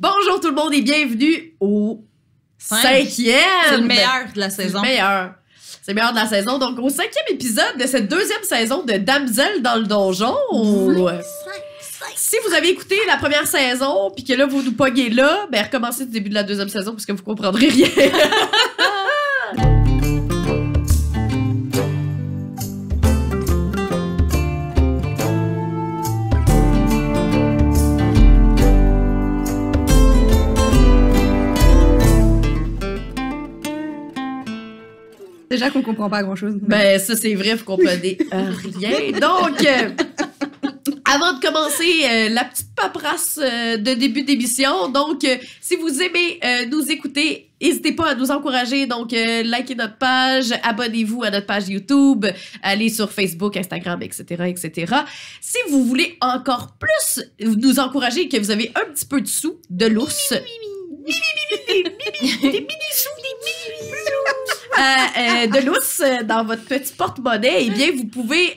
Bonjour tout le monde et bienvenue au cinquième. C'est le ben, meilleur de la saison. C'est le meilleur. C'est meilleur de la saison. Donc, au cinquième épisode de cette deuxième saison de Damsel dans le donjon. si vous avez écouté la première saison, puis que là, vous nous poguez là, ben recommencez du début de la deuxième saison parce que vous comprendrez rien. déjà qu'on comprend pas grand-chose. Ben, ça, c'est vrai, vous comprenez rien. Donc, avant de commencer la petite paperasse de début d'émission, donc si vous aimez nous écouter, n'hésitez pas à nous encourager. Donc, likez notre page, abonnez-vous à notre page YouTube, allez sur Facebook, Instagram, etc., etc. Si vous voulez encore plus nous encourager que vous avez un petit peu de sous, de l'ours. Euh, euh, de lousse euh, dans votre petit porte-monnaie, eh bien, vous pouvez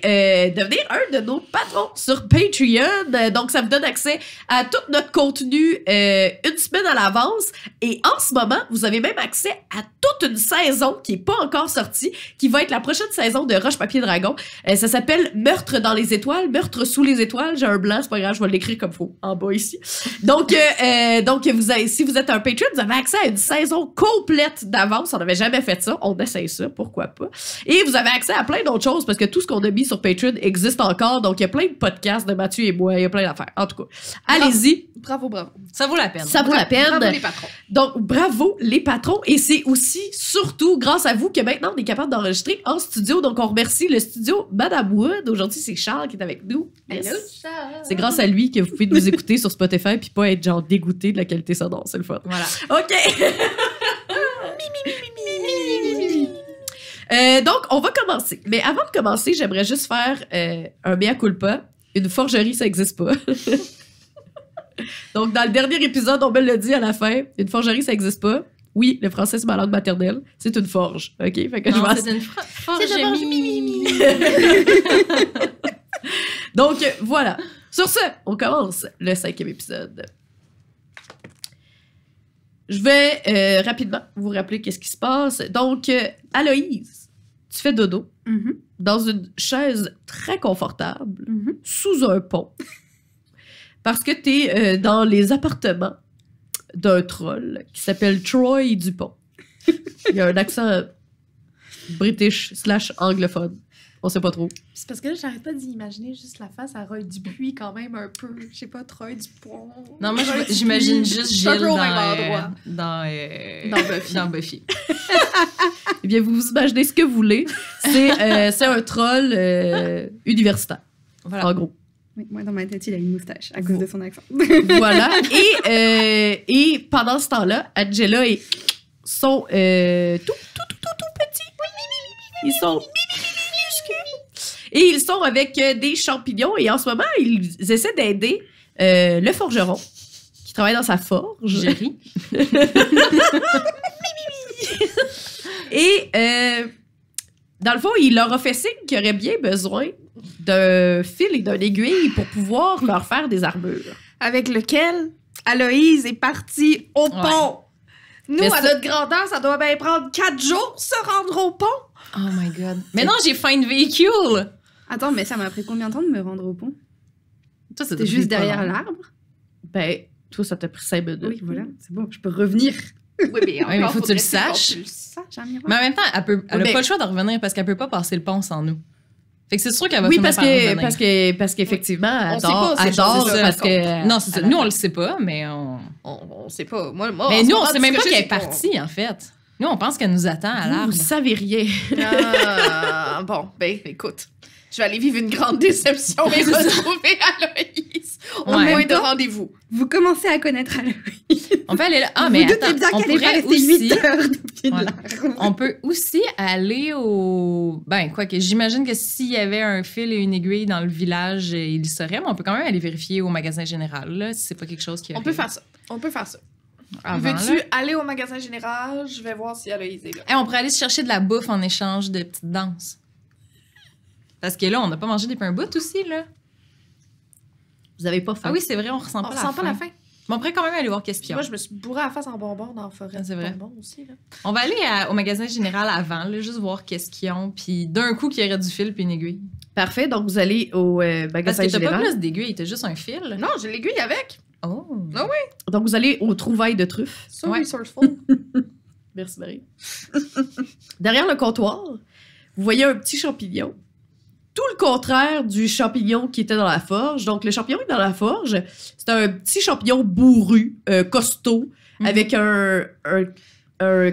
devenir un de nos patrons sur Patreon. Donc, ça vous donne accès à tout notre contenu une semaine à l'avance. Et en ce moment, vous avez même accès à toute une saison qui n'est pas encore sortie, qui va être la prochaine saison de Roche Papier Dragon. ça s'appelle Meurtre dans les étoiles, Meurtre sous les étoiles. J'ai un blanc, c'est pas grave, je vais l'écrire comme faut en bas ici. Donc, donc vous avez, si vous êtes un Patreon, vous avez accès à une saison complète d'avance. On n'avait jamais fait ça on essaie ça, pourquoi pas. Et vous avez accès à plein d'autres choses parce que tout ce qu'on a mis sur Patreon existe encore. Donc, il y a plein de podcasts de Mathieu et moi. Il y a plein d'affaires. En tout cas, allez-y. Bravo, bravo. Ça vaut la peine. Ça vaut la peine. Bravo les patrons. Donc, bravo les patrons. Et c'est aussi, surtout, grâce à vous que maintenant, on est capable d'enregistrer en studio. Donc, on remercie le studio Madame Wood. Aujourd'hui, c'est Charles qui est avec nous. Charles. C'est grâce à lui que vous pouvez nous écouter sur Spotify puis pas être genre dégoûté de la qualité sonore. C'est le fun. Voilà. OK. Euh, donc, on va commencer. Mais avant de commencer, j'aimerais juste faire euh, un mea culpa. Une forgerie, ça n'existe pas. donc, dans le dernier épisode, on me le dit à la fin. Une forgerie, ça n'existe pas. Oui, le français, c'est ma langue maternelle. C'est une forge. OK? Fait que c'est une forge. donc, euh, voilà. Sur ce, on commence le cinquième épisode. Je vais euh, rapidement vous rappeler qu'est-ce qui se passe. Donc, Aloïse tu fais dodo mm-hmm. dans une chaise très confortable, mm-hmm. sous un pont, parce que tu es euh, dans les appartements d'un troll qui s'appelle Troy Dupont. Il a un accent british slash anglophone on sait pas trop. C'est parce que là, j'arrête pas d'imaginer juste la face à Roy Dupuis quand même un peu. Je sais pas, Troy Dupont. Non, moi, j'imagine juste Gilles dans, euh, dans, euh, dans, Buffy. dans Buffy. eh bien, vous vous imaginez ce que vous voulez. C'est euh, un troll universitaire. Voilà. En gros. moi, dans ma tête, il a une moustache à cause de son accent. voilà. Et, et pendant ce temps-là, Angela et son tout, tout, tout, tout, tout petit. Ils sont et ils sont avec euh, des champignons et en ce moment, ils essaient d'aider euh, le forgeron qui travaille dans sa forge. et euh, dans le fond, il leur a fait signe qu'il aurait bien besoin d'un fil et d'une aiguille pour pouvoir leur faire des armures. Avec lequel Aloïse est partie au pont. Nous, à notre notre grandeur, ça doit bien prendre quatre jours se rendre au pont. Oh my God. Mais non, j'ai faim de véhicule. Attends, mais ça m'a pris combien de temps de me rendre au pont? Toi, c'était juste derrière l'arbre? Ben, toi, ça t'a pris 5 minutes. Oui, voilà, c'est bon, je peux revenir. Oui, mais, il faut que tu le saches. Mais en même temps, elle n'a pas le choix de revenir parce qu'elle peut pas passer le pont sans nous. Fait que c'est sûr qu'elle va oui, parce que, parce que parce qu'effectivement, elle dort, elle dort parce que non, c'est ça. Nous on le sait pas, mais on on, on sait pas. Moi, moi mais nous on sait même pas qu'elle est partie en fait. Nous on pense qu'elle nous attend à l'arbre. Vous savez rien. Ah, bon, ben écoute je vais aller vivre une grande déception et retrouver Aloïs. au ouais. moins de rendez-vous. Vous commencez à connaître Aloïs. On peut aller là. Ah, mais attends, on pourrait aussi... 8 heures On peut aussi aller au... Ben, quoi que j'imagine que s'il y avait un fil et une aiguille dans le village, euh, il serait, mais on peut quand même aller vérifier au magasin général, là, si c'est pas quelque chose qui... On peut faire ça. On peut faire ça. Veux-tu aller au magasin général? Je vais voir si Aloïs est là. Et on pourrait aller chercher de la bouffe en échange de petites danses. Parce que là, on n'a pas mangé des pains bout aussi, là. Vous avez pas faim. Ah oui, c'est vrai, on ressent on pas, ressent la, pas faim. la faim. Mais on pourrait quand même aller voir Question. Moi, je me suis bourré à la face en bonbons dans la forêt. Ah, c'est vrai. aussi, là. On va aller au magasin général avant, juste voir qu'est-ce ont. puis d'un coup, qu'il y aurait du fil puis une aiguille. Parfait, donc vous allez au bagage. Euh, magasin général. Parce que t'as pas plus d'aiguille, t'as juste un fil. Non, j'ai l'aiguille avec. Oh. Ah oui. Donc vous allez au trouvaille de truffes. So Merci Marie. Derrière le comptoir, vous voyez un petit champignon tout le contraire du champignon qui était dans la forge. Donc, le champignon qui est dans la forge, c'est un petit champignon bourru, euh, costaud, mhm. avec un,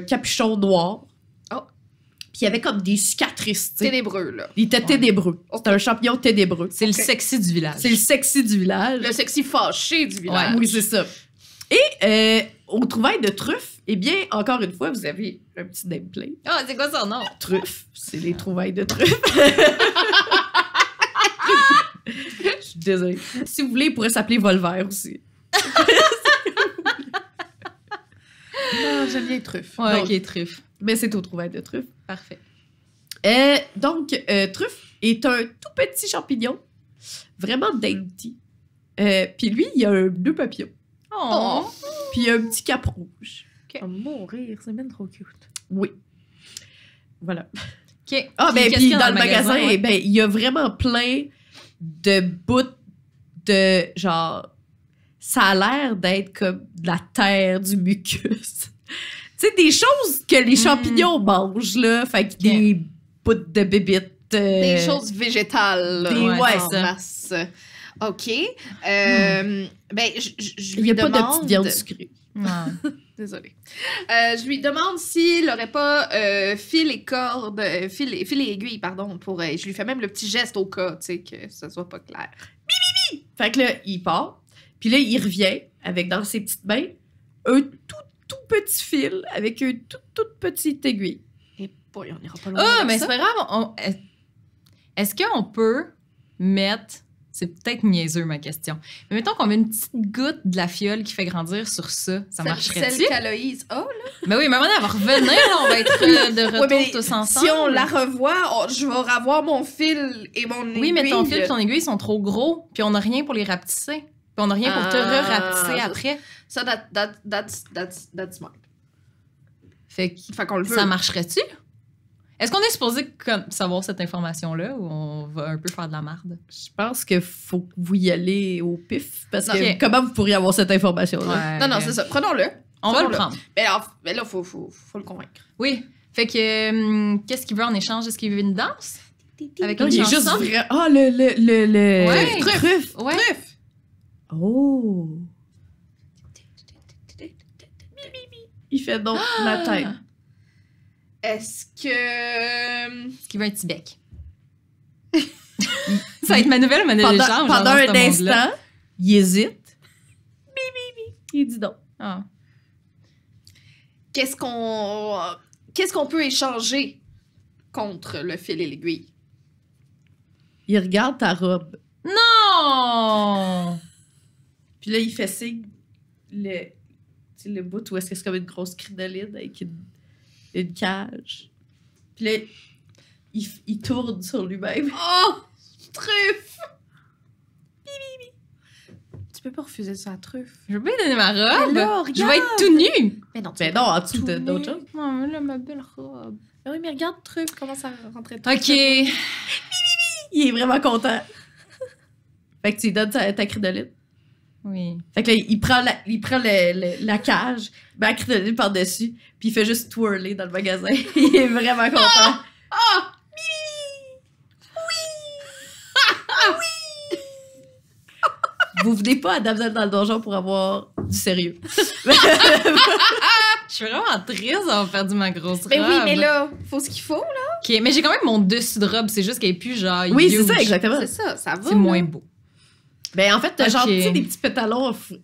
capuchon noir. Oh. Puis il avait comme des cicatrices. Ténébreux, là. Il était ténébreux. C'était un champignon ténébreux. C'est le sexy du village. C'est le sexy du village. Le sexy fâché du village. oui, c'est ça. Et euh, aux trouvailles de truffes, eh bien, encore une fois, vous avez un petit nameplate. Ah, oh, c'est quoi son nom? Truffes. C'est les trouvailles de truffes. Je suis désolée. Si vous voulez, il pourrait s'appeler Volver aussi. j'aime bien truffes. donc, ok, truffes. Mais c'est aux trouvailles de truffes. Parfait. Euh, donc, truffes euh, Truffe est un tout petit champignon, vraiment dainty. Euh, puis lui, il a un, deux papillons. oh. Puis un petit cap rouge. Oh, mourir, c'est même trop cute. Oui. Voilà. Ah, ben, dans, le magasin, ben, il y a vraiment plein de bouts de genre. Ça a l'air d'être comme de la terre, du mucus. tu sais, des choses que les mm. champignons mangent, là. Fait que des bouts de bébites. Euh, des choses végétales. Des, ouais, OK. Euh, ben, je lui demande. Il n'y a pas de petite viande sucrée. Désolée. Euh, je lui demande s'il n'aurait pas euh, fil et cordes, fil, et, fil et aiguille, pardon, pour. je lui fais même le petit geste au cas, tu sais, que ça soit pas clair. Bi, bi, Fait que là, il part. Puis là, il revient avec dans ses petites mains un tout, tout petit fil avec une toute, toute petite aiguille. Et eh boy, on n'ira pas loin. Ah, oh, mais c'est pas grave. Est-ce qu'on peut mettre c'est peut-être niaiseux, ma question. Mais mettons qu'on met une petite goutte de la fiole qui fait grandir sur ça. Ça marcherait-tu? Celle qu'Aloïse a, oh, là. Mais ben oui, mais elle va revenir. on va être euh, de retour tous ensemble. Si on la revoit, je vais revoir mon fil et mon aiguille. Oui, mais ton fil et ton aiguille sont trop gros, puis on n'a rien pour les rapetisser. Puis on n'a rien pour te ah, re-rapetisser après. Ça, that's, smart. Fait, qu'on le veut. Ça marcherait-tu? Est-ce qu'on est supposé comme, savoir cette information-là ou on va un peu faire de la marde? Je pense que faut que vous y allez au pif parce que comment vous pourriez avoir cette information-là? non, non, c'est ça. Prenons-le. On va le prendre. Mais mais là, faut, faut, faut, le convaincre. Oui. Fait que, hum, qu'est-ce qu'il veut en échange? Est-ce qu'il veut une danse? Avec il est juste. Ah, oh, le. le, le, le... Truffe. Truffe. Ouais. Oh. Il fait donc la ah! tête. Est-ce que. Est-ce euh, qu'il veut un petit bec? ça va être ma nouvelle monnaie pendant, Pendant un instant, il hésite. Bi, bi, bi. Il dit donc. Ah. Qu'est-ce qu'on. Qu'est-ce qu'on peut échanger contre le fil et l'aiguille? Il regarde ta robe. Non! Puis là, il fait signe le, le bout où est-ce que c'est comme une grosse crinoline avec une une cage. Puis là, il, il tourne sur lui-même. Oh! Truffe! Bibi, bibi. Tu peux pas refuser ça à truffe. Je veux bien donner ma robe. je vais être tout nu. Mais non, tu mais non en dessous Non, mais là, ma belle robe. Mais oui, mais regarde truffe comment ça rentrait. OK. Bibi, Il est vraiment content. Fait que tu lui donnes ta, ta oui. Fait que là, il prend la, il prend le, la cage, ben, par-dessus, puis il fait juste twirler dans le magasin. il est vraiment content. Ah! ah! vous venez pas à Damsel dans le donjon pour avoir du sérieux. je suis vraiment triste d'avoir faire ma grosse ben robe. Mais oui, mais là, faut ce qu'il faut, là. mais j'ai quand même mon dessus de robe, c'est juste qu'elle est plus genre. Oui, c'est ça, exactement. C'est ça, ça va. C'est moins beau. Ben, en fait, t'as genre, tu sais, des petits pétalons en dessous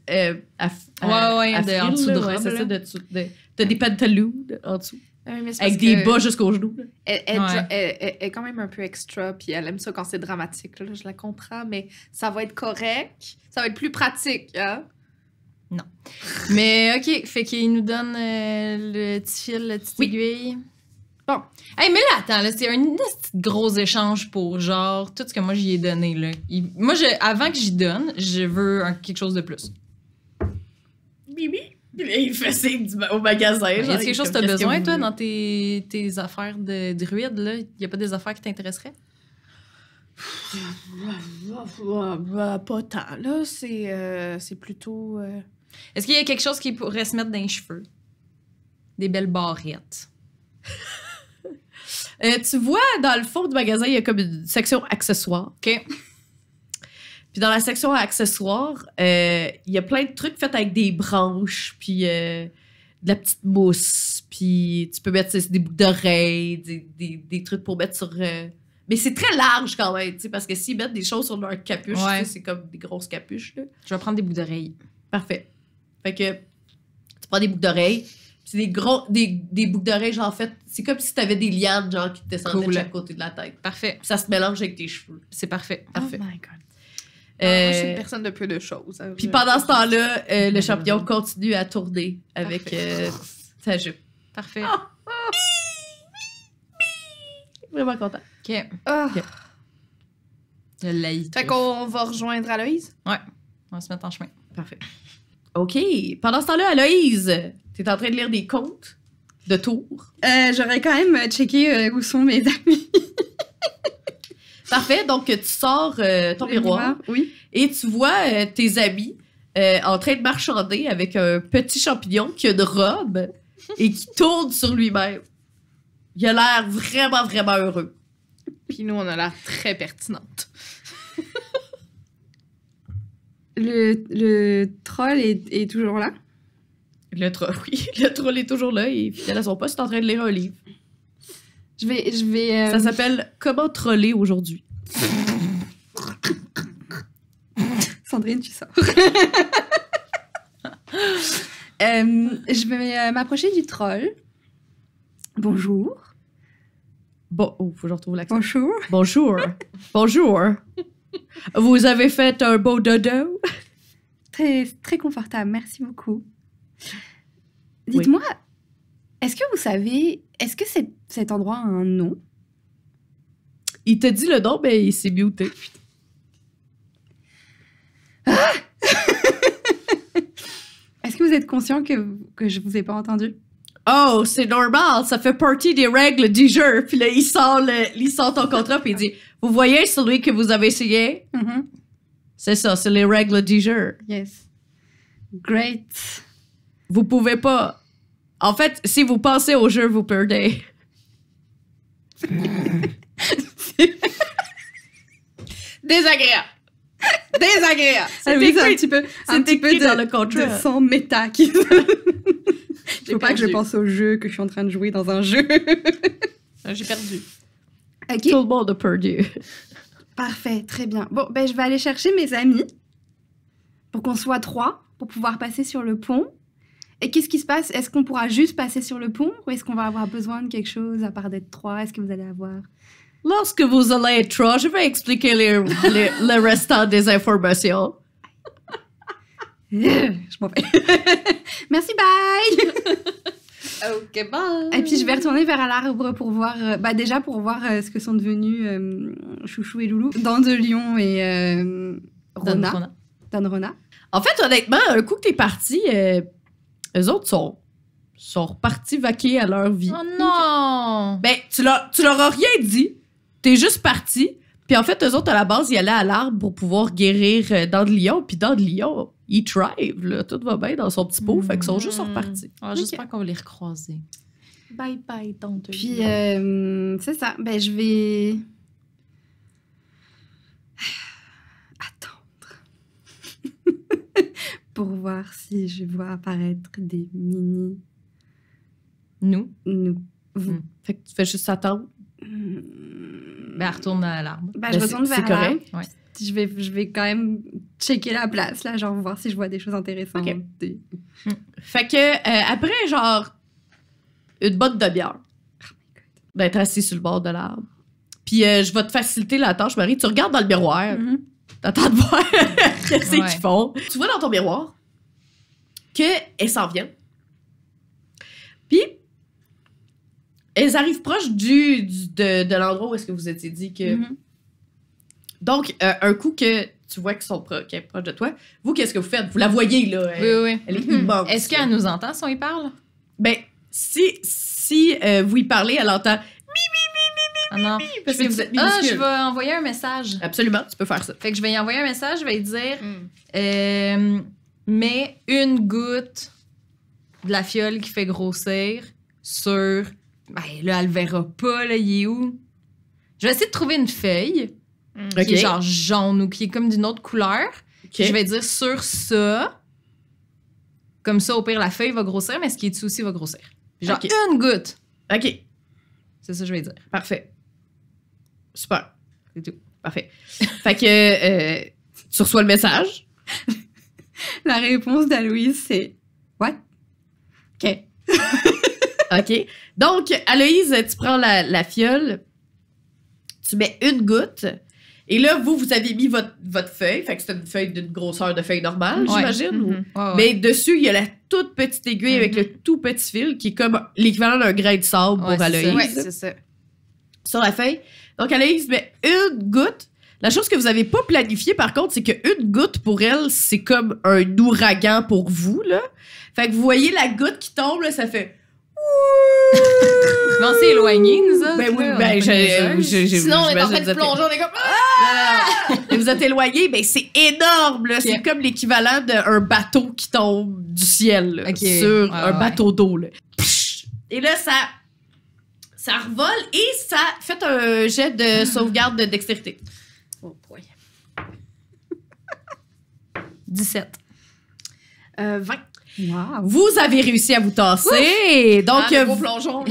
de ouais, c'est T'as des pantalons en dessous. avec des bas jusqu'au genou. Elle, est quand même un peu extra, puis elle aime ça quand c'est dramatique. je la comprends, mais ça va être correct. Ça va être plus pratique. Hein? Non. mais OK, fait nous donne euh, le petit fil, la petite oui. aiguille. Bon. mais là, attends, c'est un gros échange pour genre tout ce que moi j'y ai donné. Là. moi, avant que j'y donne, je veux quelque chose de plus. Bibi. il fait ça au magasin. Est-ce ben, y a quelque chose que tu as besoin, toi, dans tes, affaires de druide? Il n'y a pas des affaires qui t'intéresseraient? pas tant, là. C'est, euh, c'est plutôt. Euh, Est-ce qu'il y a quelque chose qui pourrait se mettre dans les cheveux? Des belles barrettes. Euh, tu vois, dans le fond du magasin, il y a comme une section accessoires. OK. Puis dans la section accessoires, euh, il y a plein de trucs faits avec des branches, puis euh, de la petite mousse, puis tu peux mettre des boucles d'oreilles, des, trucs pour mettre sur. Mais c'est très large quand même, tu sais, parce que s'ils mettent des choses sur leur capuche, c'est comme des grosses capuches. Là. Je vais prendre des boucles d'oreilles. Parfait. Fait que tu prends des boucles d'oreilles, c'est des gros, des, des boucles d'oreilles, genre, en fait, c'est comme si t'avais des lianes, genre, qui te descendaient de chaque côté de la tête. Parfait. ça se mélange avec tes cheveux. C'est parfait. Oh parfait. Oh my God. Euh, moi, je suis une personne de peu de choses. Hein. puis pendant ce temps-là, euh, le champion continue à tourner avec euh, sa jupe. Parfait. Oh, oh. Vraiment content. OK. Oh. fait qu'on va rejoindre Aloïse? Ouais. On va se mettre en chemin. Parfait. OK. Pendant ce temps-là, Aloïse, T'es en train de lire des contes de tours. Euh, j'aurais quand même euh, checké euh, où sont mes amis. Parfait. Donc, tu sors ton miroir, oui. et tu vois tes amis en train de marchander avec un petit champignon qui a une robe et qui tourne sur lui-même. Il a l'air vraiment, vraiment heureux. Puis nous, on a l'air très pertinente. le, troll est toujours là? Le troll, oui. Le troll est toujours là et fidèle à son poste, en train de lire un livre. Je vais. Je vais euh, Ça s'appelle Comment troller aujourd'hui. Sandrine, tu sors. Euh, je vais euh, m'approcher du troll. Bonjour. Bon, oh, retrouve l'accent. Bonjour. Bonjour. Bonjour. Vous avez fait un beau dodo? Très, très confortable, merci beaucoup. Dites-moi, est-ce que vous savez, est-ce que cet endroit a un nom? Il te dit le nom, mais il s'est muté. Ah! est-ce que vous êtes conscient que, que je vous ai pas entendu? Oh, c'est normal, ça fait partie des règles du jeu. Puis là, il sort, sort ton contrat, puis il dit Vous voyez celui que vous avez essayé mm-hmm. C'est ça, c'est les règles du jeu. Yes. Great. Vous pouvez pas. En fait, si vous pensez au jeu, vous perdez. Désagréable. Désagréable. C'est un petit peu, un de, dans le son méta qui. Il faut pas que je pense au jeu que je suis en train de jouer dans un jeu. Ah, j'ai perdu. Okay. Tout le monde a perdu. Parfait, très bien. Bon, ben, je vais aller chercher mes amis pour qu'on soit trois, pour pouvoir passer sur le pont. Et qu'est-ce qui se passe Est-ce qu'on pourra juste passer sur le pont ou est-ce qu'on va avoir besoin de quelque chose à part d'être trois Est-ce que vous allez avoir Lorsque vous allez être trois, je vais expliquer le restant des informations. Euh, je m'en vais. Merci, bye Ok, bye. Et puis je vais retourner vers l'arbre pour voir, euh, bah déjà pour voir euh, ce que sont devenus Chouchou et Loulou, dans de Lyon et Rona. Rona. En fait, honnêtement, un coup que t'es parti, les autres sont, sont repartis vaquer à leur vie. Oh non! Ben, tu leur, tu as rien dit. T'es juste parti. Puis en fait, eux autres, à la base, ils allaient à l'arbre pour pouvoir guérir euh, dans le lion. Puis dans le lion, ils thrive. Là. Tout va bien dans son petit pot. Fait qu'ils sont juste hmm. repartis. Je J'espère qu'on va les recroiser. Bye bye, tante. Puis, euh, c'est ça. Ben, je vais. Attendre. pour voir si je vois apparaître des mini. Nous. Nous. Vous. Hmm. Fait que tu fais juste attendre. Hmm. Ben, elle retourne à l'arbre. Ben, ben, je retourne vers l'arbre. Ouais. Je vais, je vais quand même checker la place, là, genre voir si je vois des choses intéressantes. Hmm. Fait que, euh, après, genre, une botte de bière, oh d'être ben, assis sur le bord de l'arbre, puis euh, je vais te faciliter la tâche, Marie. Tu regardes dans le miroir, mm-hmm. T'attends de voir ce font. Tu vois dans ton miroir qu'elles s'en viennent. Puis, elles arrivent proches du, de, l'endroit où est-ce que vous étiez dit que... Mm-hmm. Donc, euh, un coup que tu vois qu'elles sont proches de toi, vous, qu'est-ce que vous faites? Vous la voyez, là. oui, oui. Elle est mm Est-ce qu'elle nous entend si on y parle? Ben, si, si euh, vous y parlez, elle entend ah non, parce que vous êtes Ah, je vais envoyer un message. Absolument, tu peux faire ça. Fait que je vais y envoyer un message, je vais lui dire hmm. euh, mets une goutte de la fiole qui fait grossir sur. Ben là, elle le verra pas, là, il est où? Je vais essayer de trouver une feuille hmm. qui est genre jaune ou qui est comme d'une autre couleur. Je vais dire sur ça. Comme ça, au pire, la feuille va grossir, mais ce qui est dessus aussi va grossir. Genre une goutte. OK. C'est ça que je vais dire. Parfait. Super. C'est tout. Parfait. fait que euh, tu reçois le message. La réponse d'Aloïse, c'est What? OK. OK. Donc, Aloïse, tu prends la, fiole, tu mets une goutte, et là, vous, vous avez mis votre, votre feuille, fait que c'est une feuille d'une grosseur de feuille normale, j'imagine. Mm-hmm. Mais dessus, il y a la toute petite aiguille avec le mm-hmm. tout petit fil qui est comme l'équivalent d'un grain de sable pour Aloïse. c'est ça. Sur la feuille. Donc, elle a une goutte. La chose que vous n'avez pas planifiée, par contre, c'est qu'une goutte pour elle, c'est comme un ouragan pour vous, là. Fait que vous voyez la goutte qui tombe, ça fait. Non c'est éloigné, nous Ben oui, ben j'ai. Sinon, on est en train de plonger, on est comme. Et ah! Ah! vous êtes éloignés, ben c'est énorme, C'est comme l'équivalent d'un bateau qui tombe du ciel, sur un ah, bateau d'eau, là. Et là, ça ça revole et ça fait un jet de sauvegarde de dextérité. Oh boy. 17. 20. Euh, vous avez réussi à vous tasser. Donc, ah, euh, ah! vous, plongeons.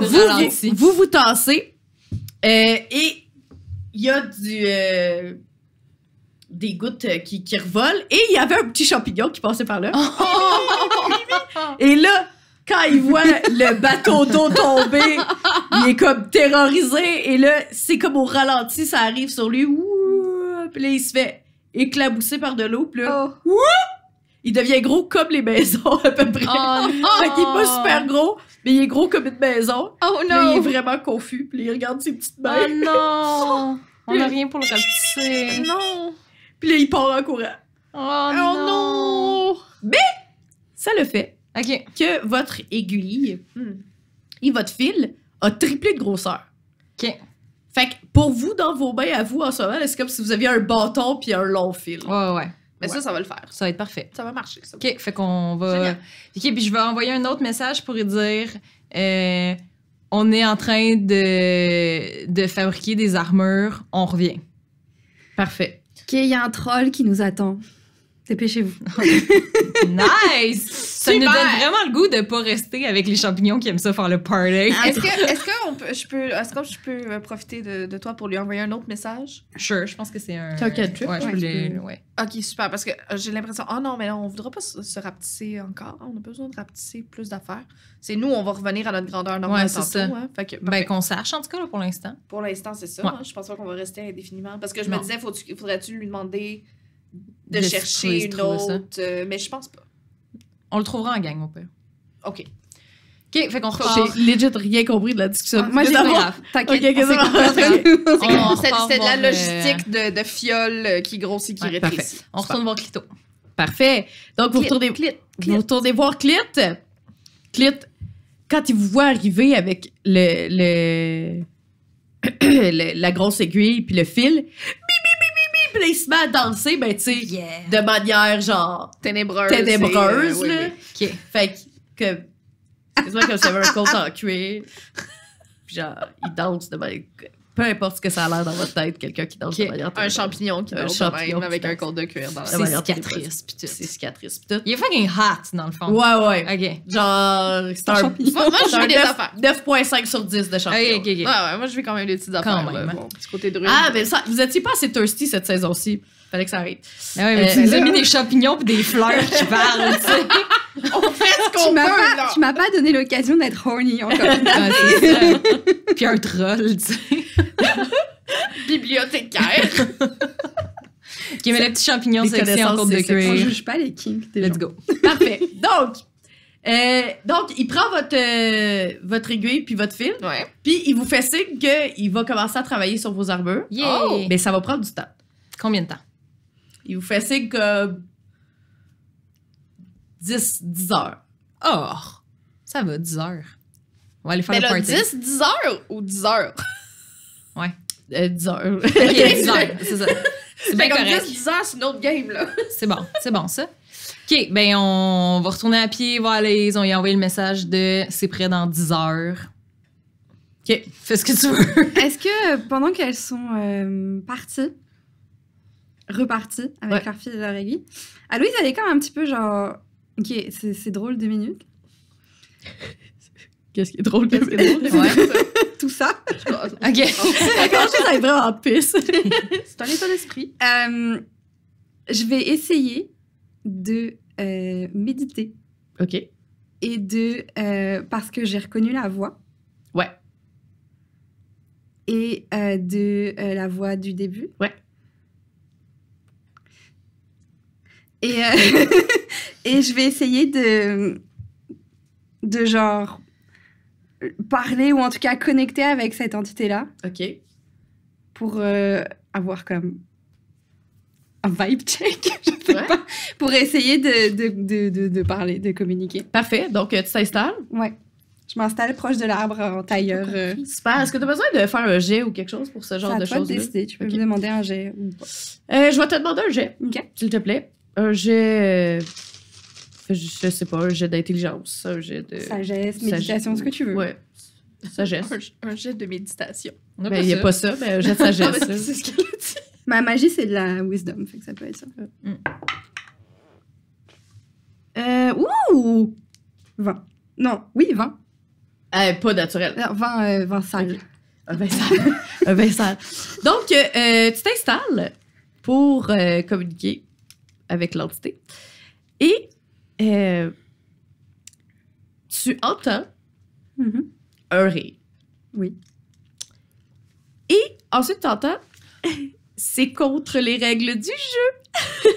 Vous, vous, vous tassez. Euh, et il y a du, des gouttes qui, qui revolent. Et il y avait un petit champignon qui passait par là. Oh! et là, quand il voit le bateau d'eau tomber, il est comme terrorisé. Et là, c'est comme au ralenti, ça arrive sur lui. puis là, il se fait éclabousser par de l'eau. Puis là, oh. il devient gros comme les maisons, à peu près. Oh, fait il est pas super gros, mais il est gros comme une maison. Oh non! Là, il est vraiment confus. Puis il regarde ses petites oh, mains. Oh non! On n'a rien pour le rapetisser. Non! Puis là, il part en courant. Oh, non! Mais, ça le fait que votre aiguille hmm. et votre fil a triplé de grosseur. OK. Fait que pour vous, dans vos bains à vous en ce moment, c'est comme si vous aviez un bâton puis un long fil. Ouais, ouais. Mais ça, ça va le faire. Ça va être parfait. Ça va marcher. Ça. OK, fait qu'on va. OK, puis je vais envoyer un autre message pour dire euh, on est en train de, de fabriquer des armures, on revient. Parfait. OK, il y a un troll qui nous attend. Dépêchez-vous. nice! Ça nous donne vraiment le goût de pas rester avec les champignons qui aiment ça faire le party. Est-ce que, je peux, est-ce que je peux euh, profiter de, toi pour lui envoyer un autre message? Sure, je pense que c'est un. Ouais, Ok, super, parce que euh, j'ai l'impression, oh non, mais on voudra pas se, rapetisser encore. On a besoin de rapetisser plus d'affaires. C'est nous, on va revenir à notre grandeur normale ouais, c'est ça. Hein, ben, qu'on sache, en tout cas, pour l'instant. Pour l'instant, c'est ça. Je hein, Je pense pas qu'on va rester indéfiniment. Parce que je me disais, faudrait-tu lui demander de, chercher une autre. Euh, mais je pense pas. On le trouvera en gang, mon père. OK. OK, fait qu'on repart. J'ai legit rien compris de la discussion. moi, j'ai pas grave. T'inquiète. c'est de la euh, logistique de, de fiole euh, qui grossit, qui ouais, rétrécit. On retourne voir Clito. Parfait. Donc, vous, retournez, vous voir Clit. Clit, quand il vous voit arriver avec le la grosse aiguille puis le fil, puis là, il à danser, ben, tu sais, de manière genre. Ténébreuse. Ténébreuse, là. Fait que. excuse moi comme si j'avais un compte en cuir. Puis genre, il danse de manière peu importe ce que ça a l'air dans votre tête, quelqu'un qui danse okay. de Un champignon qui danse un champignon avec un col de cuir dans la cicatrice puis tout. C'est cicatrice tout. Il est fucking hot dans le fond. Ouais ouais. OK. Genre c'est un Moi, moi je veux des affaires. 9.5 sur 10 de champignons. OK Ouais ouais, moi je vais quand même des petites affaires là. Bon, côté Ah mais ça vous étiez pas assez thirsty cette saison-ci. Fallait que ça arrête. Ah ouais, mais euh, tu nous as mis des champignons puis des fleurs qui parlent, tu sais. On fait ce qu'on veut. là. Tu m'as pas donné l'occasion d'être horny ça. Puis un troll, tu sais. Bibliothécaire. qui met les petits champignons, sexy en cours de Je On juge pas les kinks. Let's go. Parfait. Donc, euh, donc, il prend votre, euh, votre aiguille puis votre fil. Ouais. Puis il vous fait signe qu'il va commencer à travailler sur vos arbres. Yeah. Oh! Mais ça va prendre du temps. Combien de temps? Il vous fait signe que 10, 10 heures. Oh! Ça va, 10 heures. On va aller faire la le là, 10, 10 heures ou 10 heures? Ouais. 10 euh, heures. OK, 10 heures, c'est ça. C'est bien correct. Juste 10 heures, c'est une autre game, là. c'est bon, c'est bon, ça. OK, ben on va retourner à pied, voir les, on ils a envoyé le message de « c'est prêt dans 10 heures ». OK, fais ce que tu veux. Est-ce que pendant qu'elles sont euh, parties, reparties avec leur fille et leur aiguille, Louise, elle est quand même un petit peu genre « OK, c'est drôle deux minutes ». Qu'est-ce qui est drôle? Qu'est-ce qui est drôle? Tout ça? Je pense. OK. je vais vraiment pisse. C'est un état d'esprit. Euh, je vais essayer de euh, méditer. OK. Et de... Euh, parce que j'ai reconnu la voix. Ouais. Et de la voix du début. Ouais. Et, et je vais essayer de... De genre parler ou en tout cas connecter avec cette entité-là. Ok. Pour euh, avoir comme un vibe check, je sais pas, pour essayer de, de, de, de, parler, de communiquer. Parfait. Donc, euh, tu t'installes? Ouais. Je m'installe proche de l'arbre en tailleur. Euh. Super. Est-ce que tu as besoin de faire un jet ou quelque chose pour ce genre de choses? Tu peux me demander un jet je vais te demander un jet. OK. S'il te plaît. Un jet je sais pas, un jet d'intelligence, un jet de. Sagesse, méditation, sagesse. ce que tu veux. Ouais. Sagesse. Un, un jet de méditation. On a ben, il n'y a pas ça, mais ben, un jet de sagesse. ah, ben, c'est ce qu'elle dit. Ma magie, c'est de la wisdom, fait que ça peut être ça. Mm. Euh, ouh! 20. Non, oui, 20. Euh, pas naturel. 20, euh, 20 sale. Okay. Un vin sale. un vin sale. Donc, euh, euh tu t'installes pour euh, communiquer avec l'entité. Et euh, tu entends mm-hmm. un rire. Oui. Et ensuite, tu entends c'est contre les règles du jeu.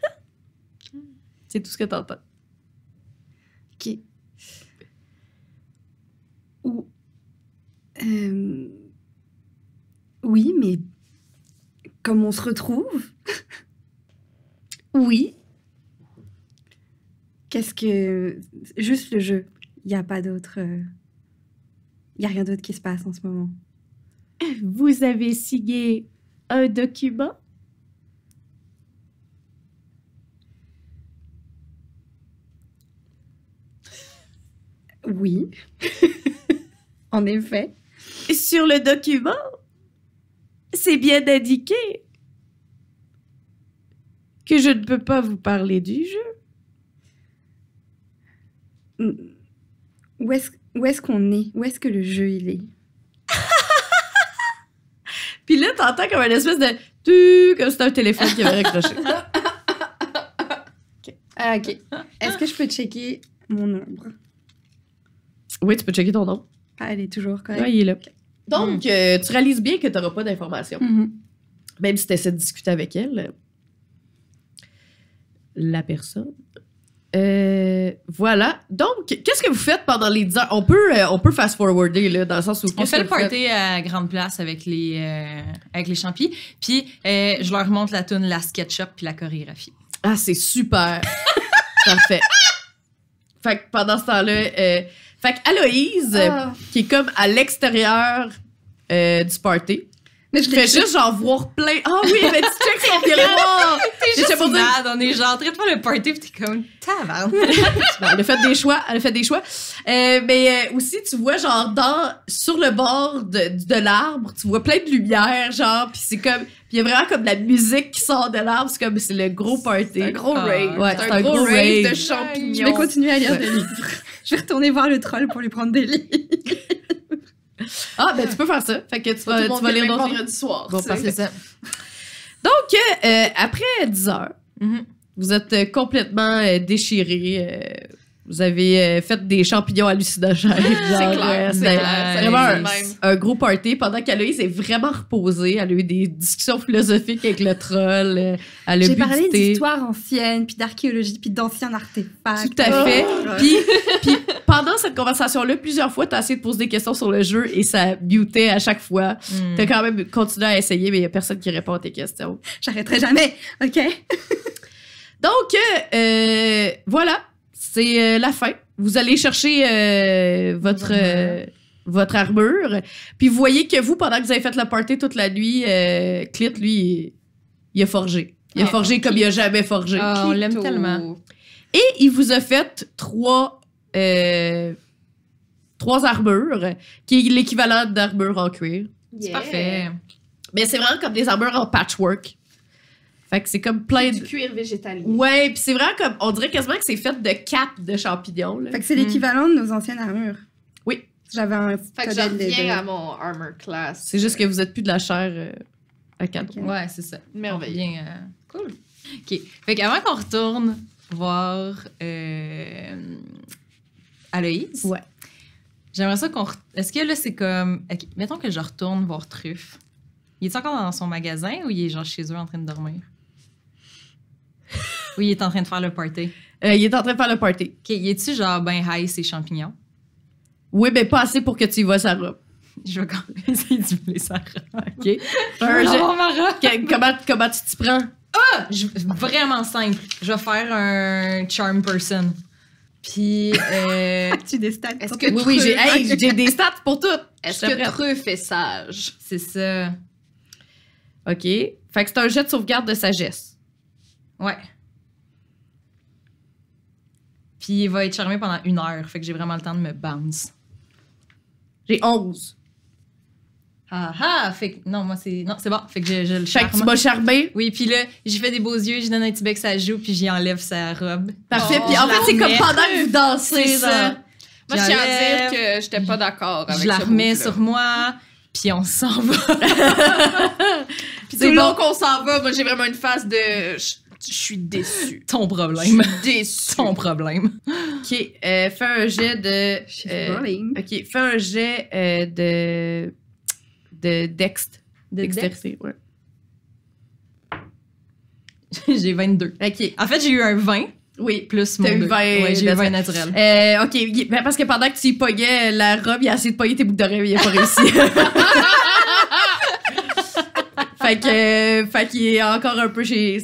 c'est tout ce que tu entends. OK. Ou. Euh, oui, mais comme on se retrouve. oui, Qu'est-ce que. Juste le jeu. Il n'y a pas d'autre. Euh, il n'y a rien d'autre qui se passe en ce moment. Vous avez signé un document Oui. en effet. Sur le document, c'est bien indiqué que je ne peux pas vous parler du jeu où est-ce qu'on est? Où est-ce que le jeu, il est? Puis là, t'entends comme une espèce de... Comme c'était un téléphone qui avait raccroché. OK. okay. Est-ce que je peux checker mon ombre? Oui, tu peux checker ton ombre. Ah, elle est toujours correcte. Oui, il est là. Donc, mm. euh, tu réalises bien que tu pas d'informations. Mm-hmm. Même si tu essaies de discuter avec elle, la personne euh, voilà. Donc, qu'est-ce que vous faites pendant les 10 heures On peut, euh, on peut fast-forwarder, là, dans le sens où... On fait le party à Grande Place avec les, euh, avec les champis. Puis, je leur montre la tune, la SketchUp, puis la chorégraphie. Ah, c'est super! Parfait. Fait que pendant ce temps-là... fait que Aloïse, ah. qui est comme à l'extérieur du party, mais je fais juste genre voir plein. Ah oh, oui, mais tu check son miroir. T'es juste pour dire... on est genre de faire le party pis t'es comme bon, elle a fait des choix, elle a fait des choix. Euh, mais euh, aussi tu vois genre dans sur le bord de, de l'arbre, tu vois plein de lumière genre puis c'est comme puis il y a vraiment comme la musique qui sort de l'arbre, c'est comme c'est le gros party. Un gros ah. rave. c'est un, gros, rave, de champignons. Je vais continuer à lire des livres. Je vais retourner voir le troll pour lui prendre des livres. Ah, ben tu peux faire ça. Fait que tu vas, tu vas lire d'autres du soir. Bon, Ça. Donc, euh, après 10 heures, mhm. vous êtes euh, complètement euh, déchiré vous avez euh, fait des champignons hallucinogènes. c'est clair, euh, c'est clair. Euh, un, gros party. Pendant qu'Aloïse est vraiment reposée, elle a eu des discussions philosophiques avec le troll. Elle J'ai parlé d'histoire ancienne, puis d'archéologie, puis d'anciens artefacts. Tout à fait. Oh, puis, pendant cette conversation-là, plusieurs fois, t'as essayé de poser des questions sur le jeu et ça mutait à chaque fois. Hmm. T'as quand même continué à essayer, mais il n'y a personne qui répond à tes questions. J'arrêterai jamais, OK? Donc, euh, voilà, c'est euh, la fin. Vous allez chercher euh, votre, euh, votre armure. Puis vous voyez que vous, pendant que vous avez fait la party toute la nuit, Clit, lui, il, a forgé. Il a ah, forgé comme il a jamais forgé. Oh, on l'aime tellement. Et il vous a fait trois, trois armures, qui est l'équivalent d'armures en cuir. C'est parfait. Mais c'est vraiment comme des armures en patchwork. Fait que c'est comme plein de. Du cuir végétalien. Ouais, puis c'est vraiment comme. On dirait quasiment que c'est fait de cap de champignons. Là. Fait que c'est l'équivalent de nos anciennes armures. Oui. J'avais un. Fait que j'en reviens à mon armor class. C'est juste que vous êtes plus de la chair euh, à cadre. Ouais, c'est ça. Merveilleux. Cool. OK. Fait qu'avant qu'on retourne voir euh... Aloïse. Ouais. J'aimerais ça qu'on. Est-ce que là, c'est comme. Mettons que je retourne voir Truffe. Il est encore dans son magasin ou il est genre chez eux en train de dormir? Oui, il est en train de faire le party. Euh, il est en train de faire le party. OK, y est-tu genre ben high ses champignons? Oui, ben pas assez pour que tu y vois sa robe. Je vais quand même essayer d'humiler sa robe. OK. Un je... ma robe. comment, tu t'y prends? Ah! vraiment simple. Je vais faire un charm person. Puis. Euh, tu des stats pour que Oui, oui, j'ai des stats pour tout. Est-ce que Truff est sage? C'est ça. OK. Fait que c'est un jet de sauvegarde de sagesse. Ouais. Puis il va être charmé pendant une heure. Fait que j'ai vraiment le temps de me bounce. J'ai 11. Ah ah! Fait que, non, moi, c'est. Non, c'est bon. Fait que je, je le Fait tu m'as charmé. Oui, puis là, j'ai fait des beaux yeux, j'ai donné un petit bec sa joue, puis j'y enlève sa robe. Parfait. puis oh, en fait, c'est comme pendant que vous dansez, C'est ça. Moi, je tiens à dire que j'étais pas d'accord avec Je la remets sur moi, puis on s'en va. Puis C'est bon long qu'on s'en va, moi, j'ai vraiment une phase de... Je suis déçue. Ton problème. Je suis déçue. Ton problème. OK, euh, fais un jet de... Euh, OK, fais un jet euh, de... de dext. De dextérité, ouais. j'ai 22. OK. En fait, j'ai eu un 20. Oui, plus mon eu 20, j'ai eu 20 naturel. Euh, OK, ben, parce que pendant que tu pognais euh, la robe, il a essayé de pogner tes boucles d'oreilles, mais il a pas réussi. fait que, fait qu'il est encore un peu chez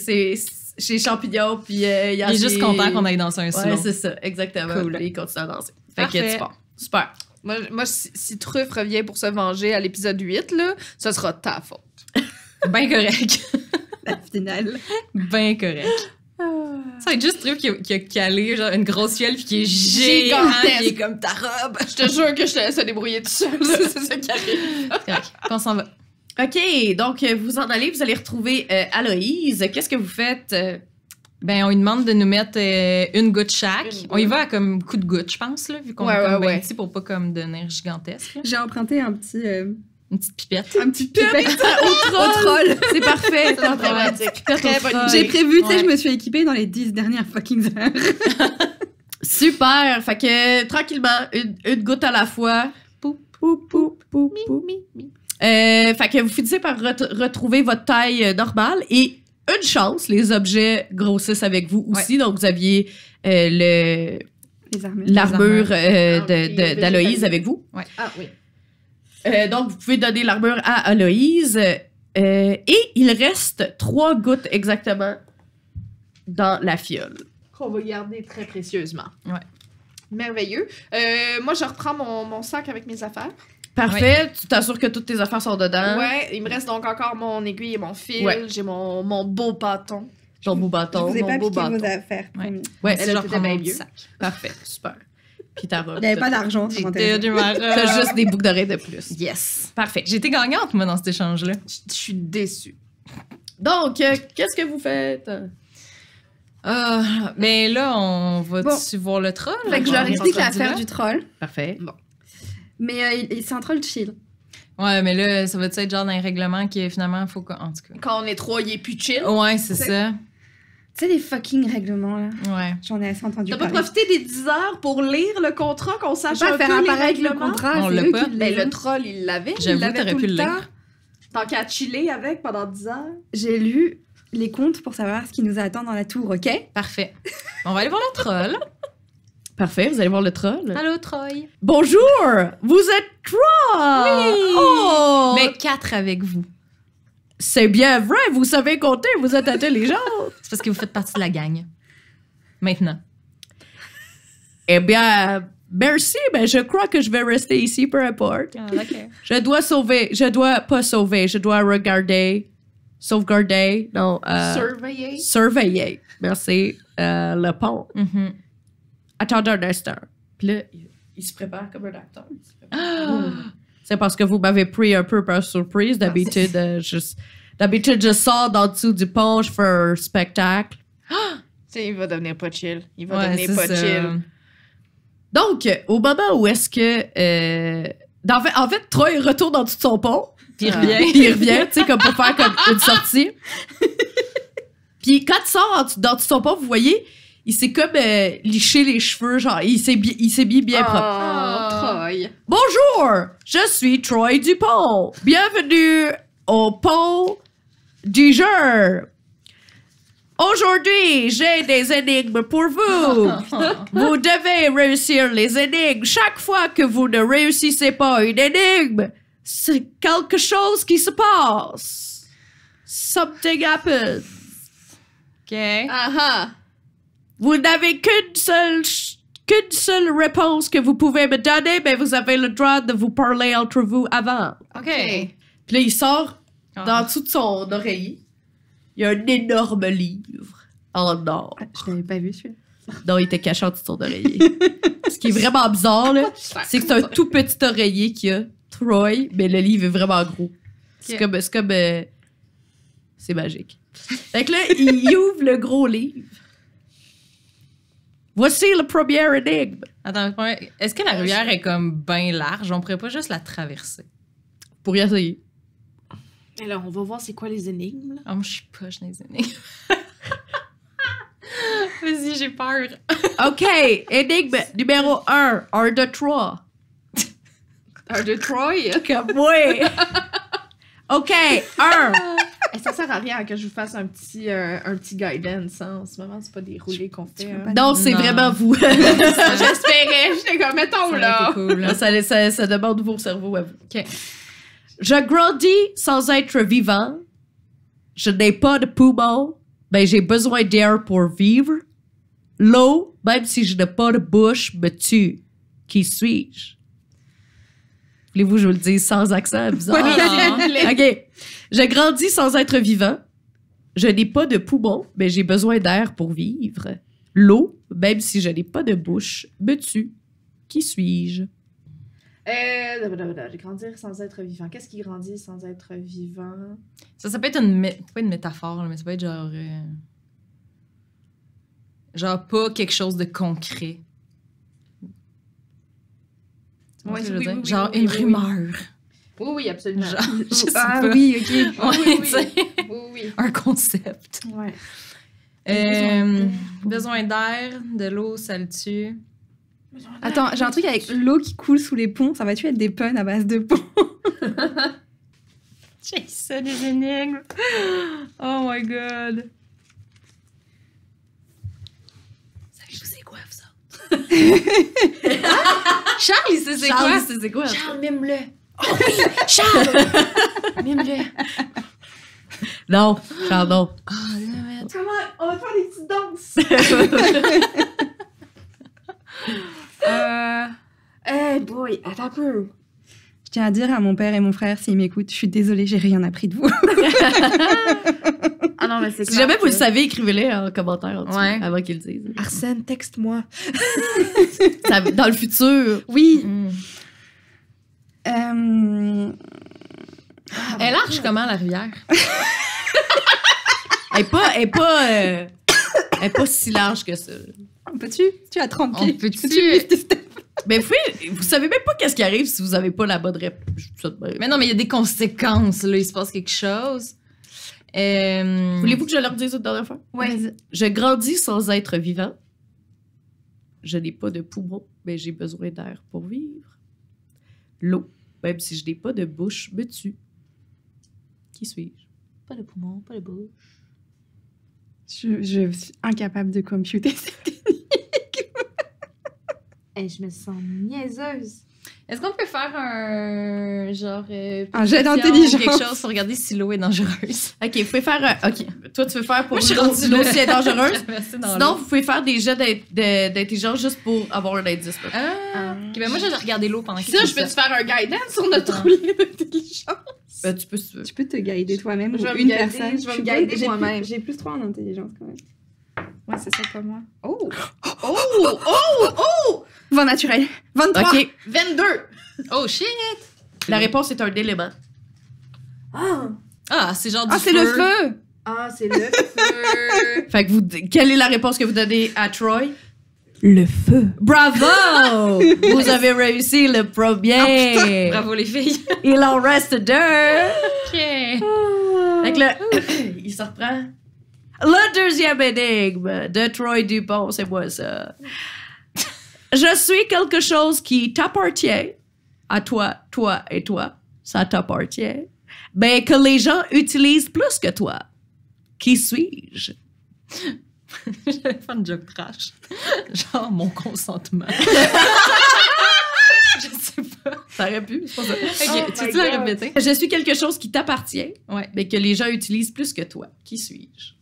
chez Champignons. Puis, euh, il, il est juste content qu'on aille danser un solo Ouais, c'est ça, exactement. Cool. il continue à danser. Fait Parfait. super. Moi, moi si, Truff revient pour se venger à l'épisode 8, là, ce sera ta faute. ben correct. La finale. Ben correct. Ça va être juste Truff qui a, calé genre, une grosse fiole puis qui est géante Qui est comme ta robe. Je te jure que je te laisse se débrouiller tout seul. c'est ça qui arrive. correct. Qu'on s'en va. OK, donc euh, vous en allez, vous allez retrouver euh, Aloïse. Qu'est-ce que vous faites? Euh? Ben, on lui demande de nous mettre une goutte chaque. on y va comme coup de goutte, je pense, là, vu qu'on est comme ouais, pour pas comme devenir gigantesque. J'ai emprunté un petit. Une petite pipette. Un petit pipette, au C'est parfait. J'ai prévu, tu sais, je me suis équipée dans les dix dernières fucking heures. Super. Fait que tranquillement, une, goutte à la fois. Pou, pou, pou, pou, Mi, mi, mi. Euh, fait que vous finissez par retrouver votre taille euh, normale et une chance, les objets grossissent avec vous aussi. Donc, vous aviez euh, l'armure ah, d'Aloïse avec vous. Ouais. Ah oui. donc, vous pouvez donner l'armure à Aloïse. et il reste trois gouttes exactement dans la fiole. Qu'on va garder très précieusement. Ouais. Merveilleux. moi, je reprends mon, mon, sac avec mes affaires. Parfait, tu t'assures que toutes tes affaires sont dedans. Ouais, il me reste donc encore mon aiguille et mon fil, j'ai mon, mon beau bâton. Ton beau bâton, je vous mon pas beau bâton. vos affaires. Ouais, hum. c'est genre bien mieux. Sac. Parfait, super. Puis ta robe. Il pas d'argent sur as euh, T'as juste des boucles d'oreilles de plus. Yes. Parfait. J'étais gagnante, moi, dans cet échange-là. Je suis déçue. Donc, euh, qu'est-ce que vous faites? Euh, mais là, on va-tu voir le troll? Fait que je leur explique l'affaire du troll. Parfait. Bon. Mais euh, c'est un troll chill. Ouais, mais là, ça va être genre un règlement qui finalement, faut qu'en tout cas. Quand on est trois, il est plus chill. Ouais, c'est ça. Tu sais, les fucking règlements, là. Ouais. J'en ai assez entendu. T'as pas profité des 10 heures pour lire le contrat, qu'on sache pas un faire apparaître le contrat. On l'a pas. Mais le ben, troll, il l'avait. J'avoue, t'aurais pu le lire. Tant qu'à chiller avec pendant 10 heures. J'ai lu les comptes pour savoir ce qui nous attend dans la tour, ok? Parfait. On va aller voir le troll. Parfait, vous allez voir le troll. Allô, Troy. Bonjour! Vous êtes Troy! Oui! Oh! Mais quatre avec vous. C'est bien vrai, vous savez compter, vous êtes intelligent. C'est parce que vous faites partie de la gang. Maintenant. Eh bien, merci, mais je crois que je vais rester ici, peu importe. Ah, Je dois sauver, je dois pas sauver, je dois regarder, sauvegarder, non. Euh, surveiller. Surveiller, merci, euh, le pont. Mm-hmm à un instant. » Puis là, il se prépare comme un acteur. C'est parce que vous m'avez pris un peu par surprise. D'habitude, euh, je, d'habitude, je sors d'en dessous du pont, je fais un spectacle. il va devenir pas chill. Il va devenir pas chill. Donc, au moment où est-ce que. en, euh, fait, en fait, Troy retourne dans tout de son pont. Puis il ah. revient. Puis il revient, tu sais, comme pour faire comme une sortie. Puis quand il sort dans tout son pont, vous voyez, il s'est comme euh, liché les cheveux, genre, il s'est mis bien oh, Troy. Bonjour, je suis Troy Dupont. Bienvenue au pont du jeu. Aujourd'hui, j'ai des énigmes pour vous. vous devez réussir les énigmes. Chaque fois que vous ne réussissez pas une énigme, c'est quelque chose qui se passe. Something happens. OK. ah vous n'avez qu'une seule, qu'une seule réponse que vous pouvez me donner, mais vous avez le droit de vous parler entre vous avant. OK. Puis là, il sort ah. dans toute son oreiller. Il y a un énorme livre en or. Ah, je l'avais pas vu celui-là. Non, il était caché en dessous de son oreiller. Ce qui est vraiment bizarre, c'est que c'est un tout petit oreiller qu'il a, Troy, mais le livre est vraiment gros. C'est comme. Euh, c'est magique. Fait là, il ouvre le gros livre. Voici la première énigme. Attends, est-ce que la rivière est comme bien large? On pourrait pas juste la traverser? Pour y essayer. Alors, on va voir c'est quoi les énigmes. Là. Ah, moi, je suis poche dans énigmes. Vas-y, j'ai peur. OK, énigme numéro 1, un de Troyes. Un de Troyes? OK, OK, 1 ça sert à rien que je vous fasse un petit, euh, un petit guidance. Hein. En ce moment, c'est pas des roulés qu'on fait. Hein. Non, c'est vraiment vous. J'espérais. J'étais comme, mettons là. Ça, ça, ça, demande vos cerveaux à vous. Je grandis sans être vivant. Je n'ai pas de poumon. Ben, j'ai besoin d'air pour vivre. L'eau, même si je n'ai pas de bouche, me tue. Qui suis-je? Voulez-vous que je vous le dise sans accent? Bizarre. OK. Je grandis sans être vivant. Je n'ai pas de poumon, mais j'ai besoin d'air pour vivre. L'eau, même si je n'ai pas de bouche, me tue. Qui suis-je? Euh, grandir sans être vivant. Qu'est-ce qui grandit sans être vivant? Ça, ça peut être une, métaphore, mais ça peut être genre. Euh, genre pas quelque chose de concret. genre une rumeur. Oui, oui, absolument. je ah oui, ok. oui, oui. Un concept. Ouais. Euh, besoin d'air, de l'eau, ça le tue. Attends, j'ai un truc avec l'eau qui coule sous les ponts. Ça va-tu être des puns à base de ponts? j'ai ça, des énigmes. Oh my god. ça joue c'est quoi, ça? Charles, il c'est quoi? Charles, c'est quoi? Charles, mime-le. Oh oui, Charles! Non, Charles, non. Ah, Comment? On va faire des petites danses. euh, hey boy, attends un peu. Je tiens à dire à mon père et mon frère, s'ils m'écoutent, je suis désolée, j'ai rien appris de vous. ah non, mais c'est Si jamais vous le savez, écrivez-les en commentaire en avant qu'ils le disent. Arsène, texte-moi. dans le futur. Oui. Mm. Euh... est large comme comment, la rivière? elle n'est pas, pas, euh, pas si large que ça. Peux-tu? Tu as 30 pieds. Peux-tu? Ben, vous, savez même pas qu'est-ce qui arrive si vous n'avez pas la bonne réponse. Mais non, mais il y a des conséquences, là. Il se passe quelque chose. Euh, Voulez-vous que je leur dise une dernière fois? Oui. Je grandis sans être vivant. Je n'ai pas de poumon, mais j'ai besoin d'air pour vivre. L'eau si je n'ai pas de bouche, me Qui suis-je? Pas de poumon, pas de bouche. Je, suis incapable de computer cette Et je me sens niaiseuse. Est-ce qu'on peut faire un genre. Euh, un jet d'intelligence. Quelque chose pour regarder si l'eau est dangereuse. OK, vous pouvez faire. Un... Euh, OK. Toi, tu veux faire pour Moi, l'eau, l'eau, si elle est dangereuse. Sinon, vous pouvez faire des jets d'intelligence juste pour avoir un indice. Ah, ah. OK, ben moi, je vais regarder l'eau pendant que Ça, je peux te faire un guidance sur notre ah. roulé d'intelligence? Ben, tu peux. Tu peux te guider toi-même je ou une personne. Je vais me guider moi-même. J'ai plus 3 en intelligence quand même. Ouais, c'est ça, pas moi. Oh! Oh! Oh! Oh! oh! Vent naturel. 23. OK. 22. Oh, shit! La réponse est un délément. Ah! Ah, c'est genre ah, du feu. Ah, c'est le feu! Ah, c'est le feu! fait que vous... Quelle est la réponse que vous donnez à Troy? Le feu. Bravo! vous avez réussi le premier. Ah, Bravo, les filles. Il en reste deux. OK. Ah. Fait que là, il se reprend. Le deuxième énigme de Troy Dupont, c'est moi ça. Je suis quelque chose qui t'appartient à toi, toi et toi. Ça t'appartient. Mais que les gens utilisent plus que toi. Qui suis-je? J'allais faire une joke trash. Genre mon consentement. je sais pas. Ça aurait pu, tu répéter? Je suis quelque chose qui t'appartient, mais que les gens utilisent plus que toi. Qui suis-je?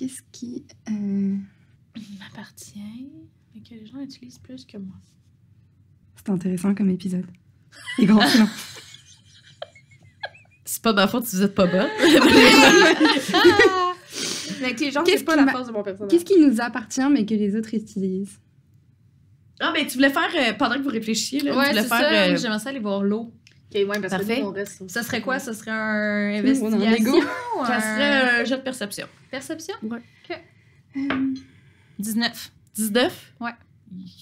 qu'est-ce qui euh, m'appartient mais que les gens utilisent plus que moi. C'est intéressant comme épisode. Et C'est pas ma faute si vous êtes pas bonne. Ah! Mais les gens, Qu'est-ce qui nous appartient mais que les autres utilisent? Ah, mais tu voulais faire, euh, pendant que vous réfléchissiez, là, ouais, tu voulais faire. Euh, j'aimerais ça aller voir l'eau. Parfait. Ça serait quoi? Ça serait un investigation? Ça serait un euh, jeu de perception. Perception? Ouais. 19. 19? Euh, ouais. Il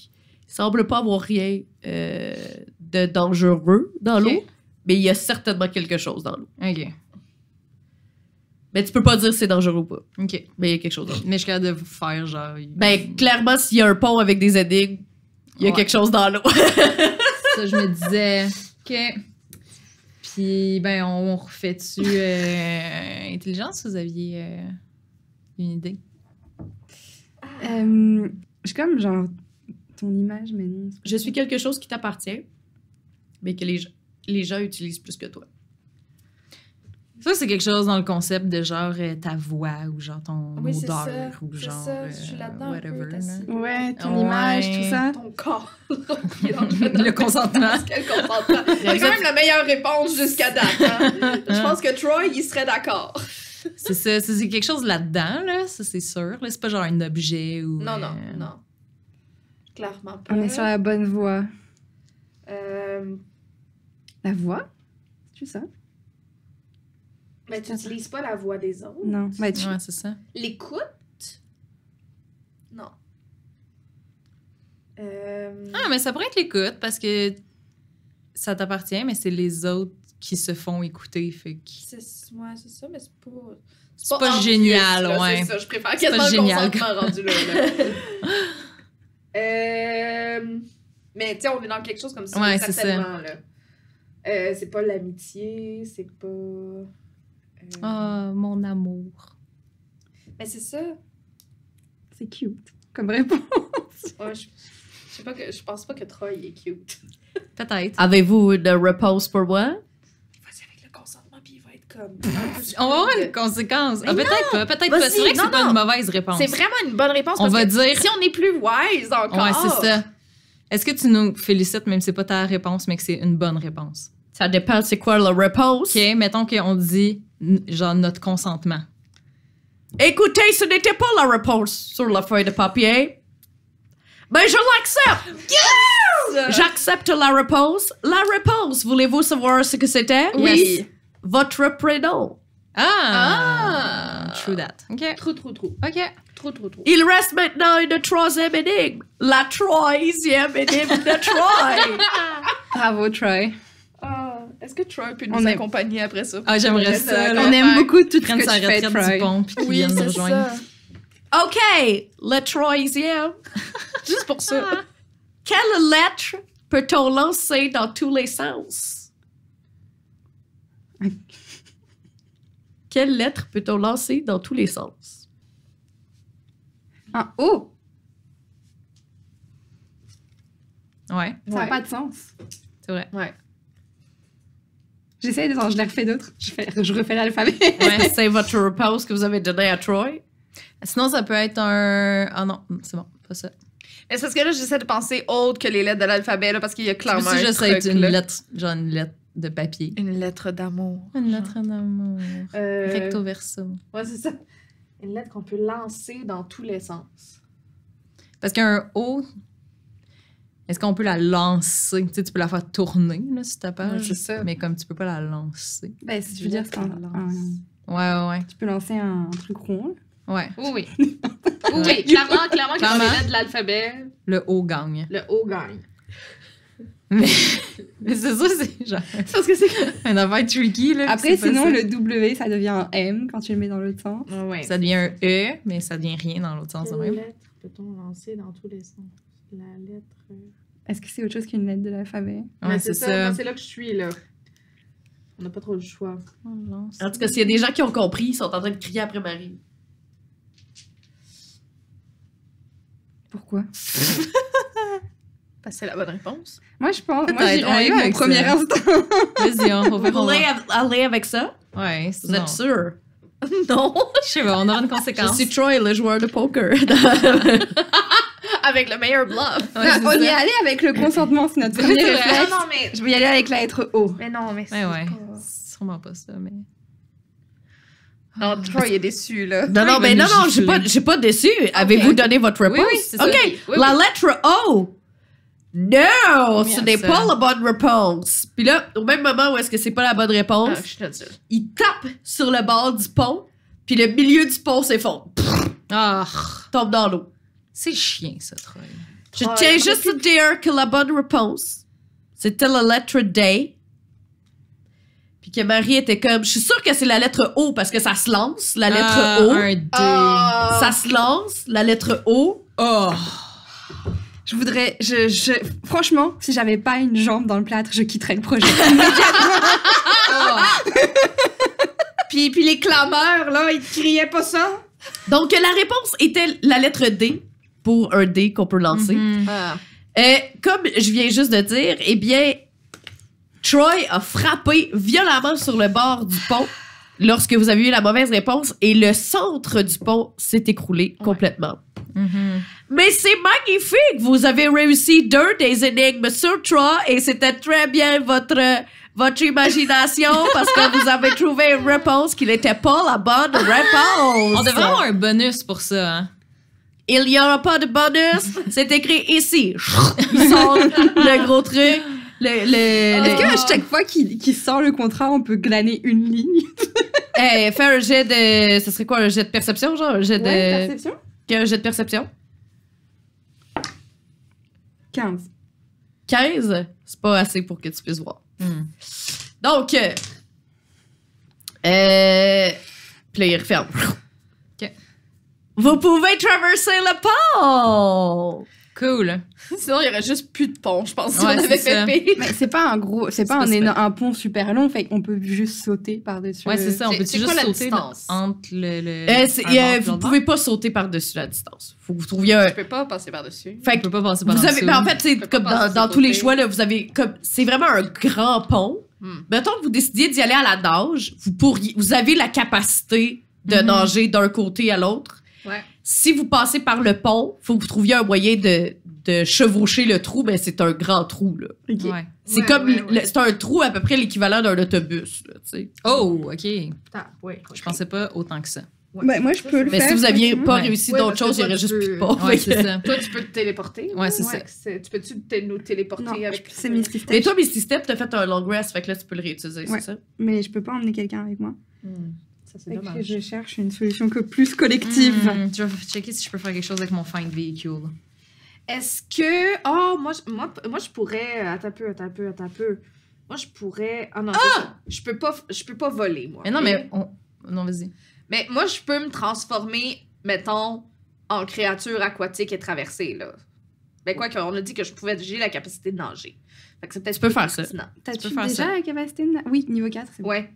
semble pas avoir rien euh, de dangereux dans l'eau, mais il y a certainement quelque chose dans l'eau. OK. Mais tu peux pas dire si c'est dangereux ou pas. OK. Mais il y a quelque chose dans l'eau. Mais je suis capable de vous faire genre. Ben, clairement, s'il y a un pont avec des énigmes, il y a quelque chose dans l'eau. ça, je me disais. OK. Puis, ben, on, refait-tu euh, euh, intelligence vous aviez euh, une idée? je suis comme genre ton image, mais non. Je suis quelque chose qui t'appartient, mais que les, les gens utilisent plus que toi. Ça, c'est quelque chose dans le concept de genre euh, ta voix ou genre ton ah oui, odeur ou genre. Ça, je suis euh, là-dedans. Whatever. ouais, ton image, tout ça. Ton corps. le consentement. Quel consentement. C'est quand même la meilleure réponse jusqu'à date. Hein. je pense que Troy, il serait d'accord. c'est ça, c'est quelque chose là-dedans, là, ça c'est sûr. C'est pas genre un objet ou. Non, non, euh, non. Clairement pas. On est sur la bonne voie. La voix? C'est ça? Mais tu n'utilises pas la voix des autres. Non. Mais tu... Ben, c'est ça. L'écoute? Non. Euh, ah, mais ça pourrait être l'écoute parce que ça t'appartient, mais c'est les autres qui se font écouter. Fait c'est, ouais, c'est ça, mais c'est pas. C'est pas, génial, ouais. C'est ça, je préfère quasiment pas génial. consentement rendu là. Euh, mais tiens on est dans quelque chose comme ça. Oui, c'est ça. Là. Euh, c'est pas l'amitié, c'est pas. Ah, mon amour. Mais ben, c'est ça. C'est cute comme réponse. je, sais pas que, je pense pas que Troy est cute. Peut-être. Avez-vous de repose pour moi? Vas-y avec le consentement, puis il va être comme. On va avoir une conséquence. Ah, peut-être pas. Peut-être pas. C'est vrai que c'est pas une mauvaise réponse. C'est vraiment une bonne réponse. On parce va dire. Si on n'est plus wise encore. Ouais, c'est ça. Est-ce que tu nous félicites, même si c'est pas ta réponse, mais que c'est une bonne réponse? Ça dépend c'est quoi le repose. OK, mettons qu'on dit genre notre consentement. Écoutez, ce n'était pas la réponse sur la feuille de papier. Ben, je l'accepte! J'accepte la réponse. La réponse, voulez-vous savoir ce que c'était? Oui. Votre prénom. Ah! ah. True that. OK. True, true, true. OK. True, true, true. Il reste maintenant une troisième énigme. La troisième énigme de Troy. Bravo, Troy. Est-ce que Troy peut nous accompagner après ça? Ah, j'aimerais ça. On aime beaucoup tout ce que sa retraite du pont puis oui, c'est nous rejoindre. Ça. OK, le Troy Juste pour ça. Quelle lettre peut-on lancer dans tous les sens? Quelle lettre peut-on lancer dans tous les sens? En ah, haut. Oh! Ouais. Ça n'a pas de sens. C'est vrai. Ouais. J'essaie, je les refais d'autres. Je, refais l'alphabet. ouais, c'est votre repose que vous avez donné à Troy. Sinon, ça peut être un. Ah non, c'est bon, pas ça. Mais c'est parce que là, j'essaie de penser autre que les lettres de l'alphabet, parce qu'il y a clairement. Si j'essaie une lettre, genre une lettre de papier. Une lettre d'amour. Une lettre d'amour. Euh, Recto verso. Ouais, c'est ça. Une lettre qu'on peut lancer dans tous les sens. Parce qu'un O, est-ce qu'on peut la lancer? Tu, sais, tu peux la faire tourner là, sur ta page, ça. mais comme tu peux pas la lancer. Ben, si tu veux dire, c'est un, un... Ouais, ouais, Tu peux lancer un truc rond. Ouais. Oui, oui. oui, clairement, clairement, quand on de l'alphabet. Le haut gagne. Le haut gagne. Mais, mais c'est ça, c'est genre. Parce que c'est un affaire tricky. Là, Après, sinon, le W, ça devient un M quand tu le mets dans l'autre sens. Ouais. Ça devient un E, mais ça devient rien dans l'autre sens. Quelle lettre peut-on lancer dans tous les sens? la lettre. Est-ce que c'est autre chose qu'une lettre de l'alphabet? Ouais, c'est ça. C'est là que je suis, là. On n'a pas trop le choix. Oh en tout cas, s'il y a des gens qui ont compris, ils sont en train de crier après Marie. Pourquoi? Parce c'est la bonne réponse. Moi, je pense. Moi, j'irai eu mon premier instant. Vas-y, on va Vous aller avec ça? Ouais, Vous êtes sûr? non. Je sais pas, on aura une conséquence. Je suis Troy, le joueur de poker avec le meilleur bluff. on y est avec le consentement, c'est notre premier réflexe. Non, ah non, mais... Je vais y aller avec la lettre O. Mais non, mais c'est ouais, pas... sûrement pas ça, mais... Non, ah, ah. Troy est déçu, là. Non, non, mais non, non, je suis pas, pas déçu. Avez-vous donné votre réponse? Oui, oui, OK, la lettre O. Non, ce n'est pas la bonne réponse. Puis là, au même moment où est-ce que c'est pas la bonne réponse, ah, il tape sur le bord du pont, puis le milieu du pont s'effondre. Ah. Tombe dans l'eau. C'est chien, ça, Troy. Je ah, tiens juste à dire que la bonne réponse, c'était la lettre D. Puis que Marie était comme, je suis sûre que c'est la lettre O parce que ça se lance, la lettre ah, O. Un D. Ah. Ça se lance, la lettre O. Oh. Je voudrais, je, franchement, si j'avais pas une jambe dans le plâtre, je quitterais le projet oh. puis, puis les clameurs, là, ils criaient pas ça. Donc, la réponse était la lettre D pour un dé qu'on peut lancer. Mm-hmm. Euh, comme je viens juste de dire, eh bien, Troy a frappé violemment sur le bord du pont lorsque vous avez eu la mauvaise réponse et le centre du pont s'est écroulé complètement. Mm-hmm. Mais c'est magnifique! Vous avez réussi deux des énigmes sur Troy et c'était très bien votre, votre imagination parce que vous avez trouvé une réponse qui n'était pas la bonne réponse. On devrait avoir un bonus pour ça. Hein? Il n'y aura pas de bonus. C'est écrit ici. Il sort le gros truc. Est-ce que chaque fois qu'il sort le contrat, on peut glaner une ligne? hey, eh, faire un jet de. Ce serait quoi, un jet de perception, genre? Un jet de. perception? Un jet de perception? 15. 15? C'est pas assez pour que tu puisses voir. Donc. Euh. euh puis là, referme. Vous pouvez traverser le pont! Cool. Sinon, il y aurait juste plus de pont, je pense, si on avait fait Mais c'est pas un gros, c'est pas un, un pont super long, fait qu'on peut juste sauter par-dessus. Ouais, c'est ça. On peut juste quoi la sauter distance? entre le. Euh, euh, vous ne pouvez pas sauter par-dessus la distance. Faut que vous trouviez un. Je peux pas passer par-dessus. Fait que. Je pas passer par dessus mais ben, en fait, c'est comme dans, tous les choix, là, vous avez C'est vraiment un grand pont. Hmm. Mettons que vous décidiez d'y aller à la nage, vous pourriez. Vous avez la capacité de mm-hmm. nager d'un côté à l'autre si vous passez par le pont, il faut que vous trouviez un moyen de, chevaucher le trou, mais c'est un grand trou. Là. C'est comme c'est un trou à peu près l'équivalent d'un autobus. Là, oh, ok. Je pensais pas autant que ça. Ben, moi, je peux le faire. Mais si vous aviez pas réussi d'autre chose, il aurait juste plus de ça. Toi, tu peux te téléporter. Ouais, c'est ça. Tu peux-tu nous téléporter avec. C'est Misty Step. Mais toi, Misty Step, t'as fait un long rest, fait que là, tu peux le réutiliser, c'est ça? Mais je peux pas emmener quelqu'un avec moi. Hmm. Ça, je cherche une solution plus collective. Hmm, tu vas checker si je peux faire quelque chose avec mon find véhicule. Est-ce que. Oh, moi, je, moi, moi, je pourrais. Attends un peu, attends un peu, attends un peu. Moi, je pourrais. Ah non, ah! je peux pas, je peux pas voler, moi. Mais non, mais. Non, vas-y. Mais moi, je peux me transformer, mettons, en créature aquatique et traversée, là. Ben quoi qu'on a dit que je pouvais j'ai la capacité de nager. Fait que peut-être tu peux faire ça. T'as-tu déjà ça. la capacité de nager? Oui, niveau 4, c'est Ouais.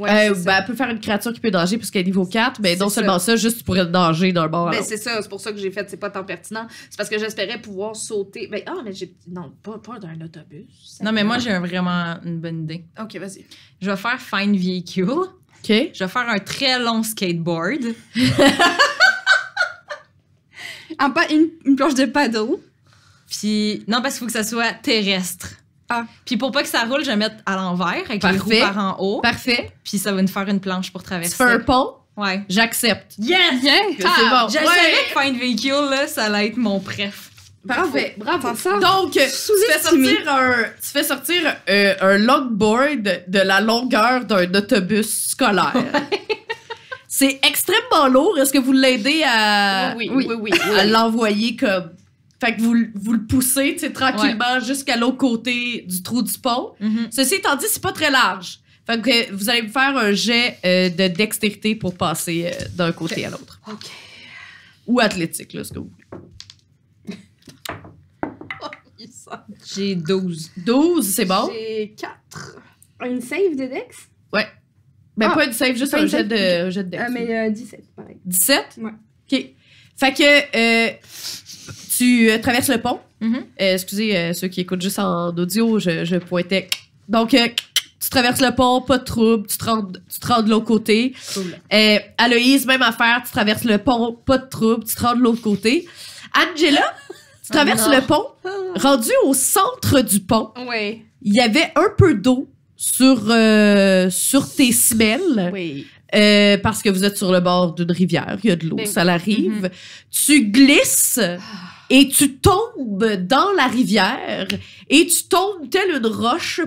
Euh, ben, elle peut faire une créature qui peut danger puisqu'elle est niveau 4, mais non seulement ça, juste tu pourrais danger d'un bord. Ben, c'est ça, c'est pour ça que j'ai fait, c'est pas tant pertinent. C'est parce que j'espérais pouvoir sauter. Mais ben, ah, mais j'ai. Non, pas, pas d'un autobus. Non, mais moi, j'ai vraiment une bonne idée. Ok, vas-y. Je vais faire fine Vehicle. Ok. Je vais faire un très long skateboard. un ah, pas, une, une planche de paddle. Puis, non, parce qu'il faut que ça soit terrestre. Ah. Puis pour pas que ça roule, je vais mettre à l'envers avec Parfait. les roues par en haut. Parfait. Puis ça va nous faire une planche pour traverser. Purple. Ouais. J'accepte. Yes! c'est ah, bon. Je savais que Find Vehicle, là, ça allait être mon préf. Parfait. Bravo. ça. Donc, tu fais sortir un, tu fais sortir euh, un logboard de la longueur d'un autobus scolaire. C'est extrêmement lourd. Est-ce que vous l'aidez à, oui, oui, oui, à l'envoyer comme fait que vous, vous le poussez tranquillement jusqu'à l'autre côté du trou du pont. Mm-hmm. Ceci étant dit, c'est pas très large. Fait que vous allez me faire un jet euh, de dextérité pour passer euh, d'un côté à l'autre. OK. Ou athlétique, là, ce que vous voulez. Oh, J'ai 12. 12, c'est bon? J'ai 4. Une save de dex? Ouais. Mais ben, ah. pas une save, juste un jet, de, jet de dex. Ah, mais 17, euh, pareil. 17? Ouais. OK. Fait que tu euh, traverses le pont. Mm-hmm. Euh, excusez euh, ceux qui écoutent juste en audio, je, pointais. Donc, tu traverses le pont, pas de trouble, tu te rends, de l'autre côté. Aloïse, même affaire, tu traverses le pont, pas de trouble, tu te rends de l'autre côté. Angela, tu ah, traverses le pont, ah. rendu au centre du pont. Oui. Il y avait un peu d'eau sur, sur tes semelles. Oui. parce que vous êtes sur le bord d'une rivière, il y a de l'eau, ben ça l'arrive. Mm-hmm. Tu glisses ah et tu tombes dans la rivière et tu tombes telle une roche.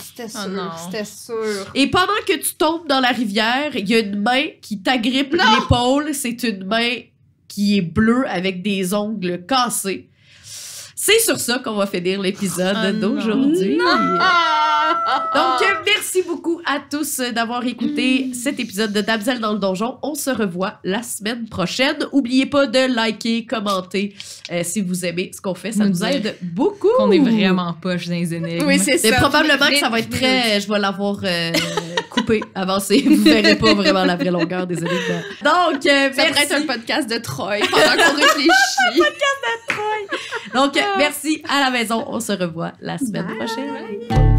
C'était ah sûr, c'était sûr. Et pendant que tu tombes dans la rivière, il y a une main qui t'agrippe l'épaule. C'est une main qui est bleue avec des ongles cassés. C'est sur ça qu'on va finir l'épisode ah d'aujourd'hui. Donc, merci beaucoup à tous d'avoir écouté cet épisode de Damsel dans le Donjon. On se revoit la semaine prochaine. n'oubliez pas de liker, commenter euh, si vous aimez ce qu'on fait. Ça nous, aide beaucoup. On est vraiment poche dans les Oui, c'est probablement que ça va être très. Je vais l'avoir euh, coupé, avancé. Vous verrez pas vraiment la vraie longueur des Donc, euh, ça merci. être un podcast de Troy pendant qu'on réfléchit. un podcast de Troy. Donc, ah. merci à la maison. On se revoit la semaine prochaine. Bye.